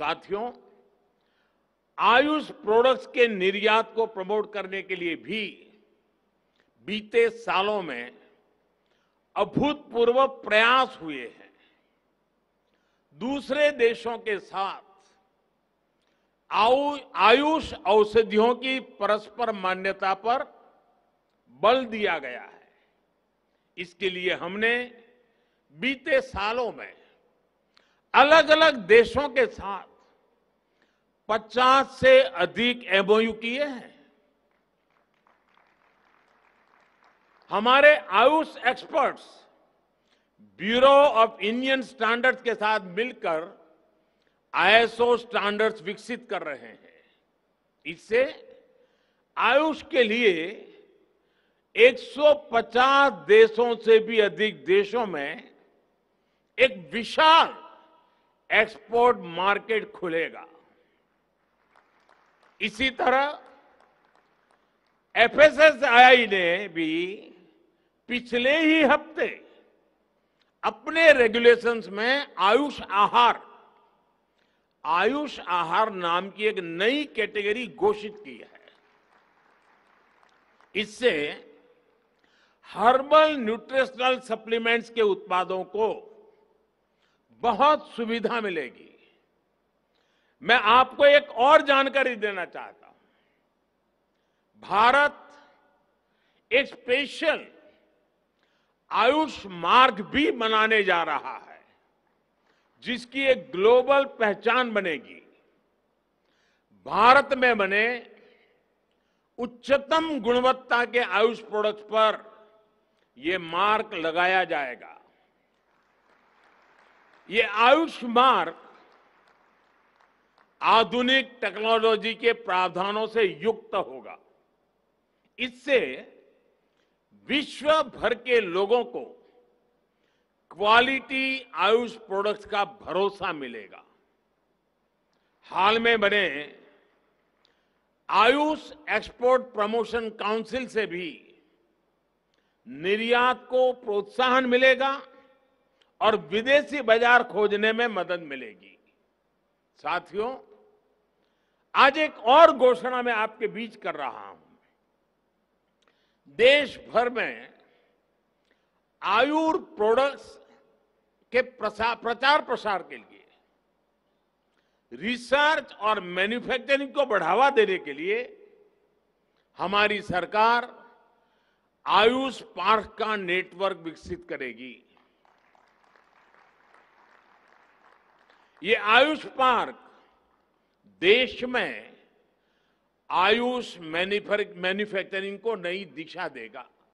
साथियों आयुष प्रोडक्ट्स के निर्यात को प्रमोट करने के लिए भी बीते सालों में अभूतपूर्व प्रयास हुए हैं दूसरे देशों के साथ आयुष औषधियों की परस्पर मान्यता पर बल दिया गया है इसके लिए हमने बीते सालों में अलग अलग देशों के साथ 50 से अधिक एमओयू किए हैं हमारे AYUSH experts Bureau of Indian Standards के साथ मिलकर आईएसओ स्टैंडर्ड्स विकसित कर रहे हैं इससे आयुष के लिए 150 देशों से भी अधिक देशों में एक विशाल एक्सपोर्ट मार्केट खुलेगा इसी तरह एफएसएसआई ने भी पिछले ही हफ्ते अपने रेगुलेशंस में आयुष आहार आयुष आहार नाम की एक नई कैटेगरी घोषित की है इससे हर्बल न्यूट्रिशनल सप्लीमेंट्स के उत्पादों को बहुत सुविधा मिलेगी मैं आपको एक और जानकारी देना चाहता हूं भारत एक स्पेशल आयुष मार्ग भी बनाने जा रहा है जिसकी एक ग्लोबल पहचान बनेगी भारत में बने उच्चतम गुणवत्ता के आयुष प्रोडक्ट पर यह मार्क लगाया जाएगा ये आयुष मार्क आधुनिक टेक्नोलॉजी के प्रावधानों से युक्त होगा इससे विश्व भर के लोगों को क्वालिटी आयुष प्रोडक्ट्स का भरोसा मिलेगा हाल में बने आयुष एक्सपोर्ट प्रमोशन काउंसिल से भी निर्यात को प्रोत्साहन मिलेगा और विदेशी बाजार खोजने में मदद मिलेगी साथियों आज एक और घोषणा मैं आपके बीच कर रहा हूं देश भर में आयुर प्रोडक्ट्स के प्रचार प्रसार के लिए रिसर्च और मैन्युफैक्चरिंग को बढ़ावा देने के लिए हमारी सरकार आयुष पार्क का नेटवर्क विकसित करेगी ये आयुष पार्क देश में आयुष मैन्युफैक्चरिंग को नई दिशा देगा